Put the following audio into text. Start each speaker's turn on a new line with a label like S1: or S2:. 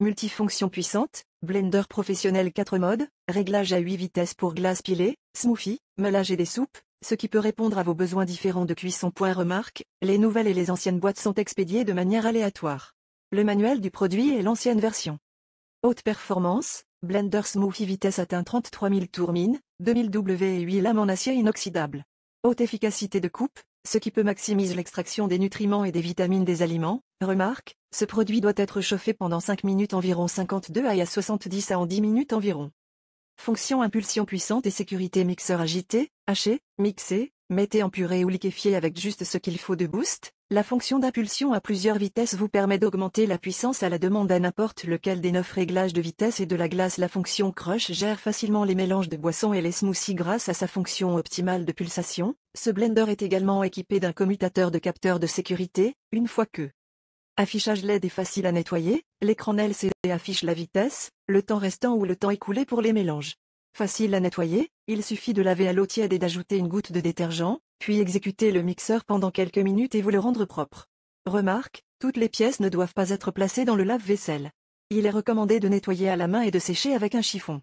S1: Multifonction puissante, blender professionnel 4 modes, réglage à 8 vitesses pour glace pilée, smoothie, mélange et des soupes, ce qui peut répondre à vos besoins différents de cuisson. Point remarque, les nouvelles et les anciennes boîtes sont expédiées de manière aléatoire. Le manuel du produit est l'ancienne version. Haute performance, blender smoothie vitesse atteint 33 000 tours 2000 W et 8 lames en acier inoxydable. Haute efficacité de coupe, ce qui peut maximiser l'extraction des nutriments et des vitamines des aliments. Remarque, ce produit doit être chauffé pendant 5 minutes environ 52 à 70 à en 10 minutes environ. Fonction impulsion puissante et sécurité mixeur agité, haché, mixé, mettez en purée ou liquéfié avec juste ce qu'il faut de boost, la fonction d'impulsion à plusieurs vitesses vous permet d'augmenter la puissance à la demande à n'importe lequel des neuf réglages de vitesse et de la glace. La fonction crush gère facilement les mélanges de boissons et les smoothies grâce à sa fonction optimale de pulsation. Ce blender est également équipé d'un commutateur de capteurs de sécurité, une fois que affichage LED est facile à nettoyer, l'écran LCD affiche la vitesse, le temps restant ou le temps écoulé pour les mélanges. Facile à nettoyer, il suffit de laver à l'eau tiède et d'ajouter une goutte de détergent, puis exécutez le mixeur pendant quelques minutes et vous le rendre propre. Remarque, toutes les pièces ne doivent pas être placées dans le lave-vaisselle. Il est recommandé de nettoyer à la main et de sécher avec un chiffon.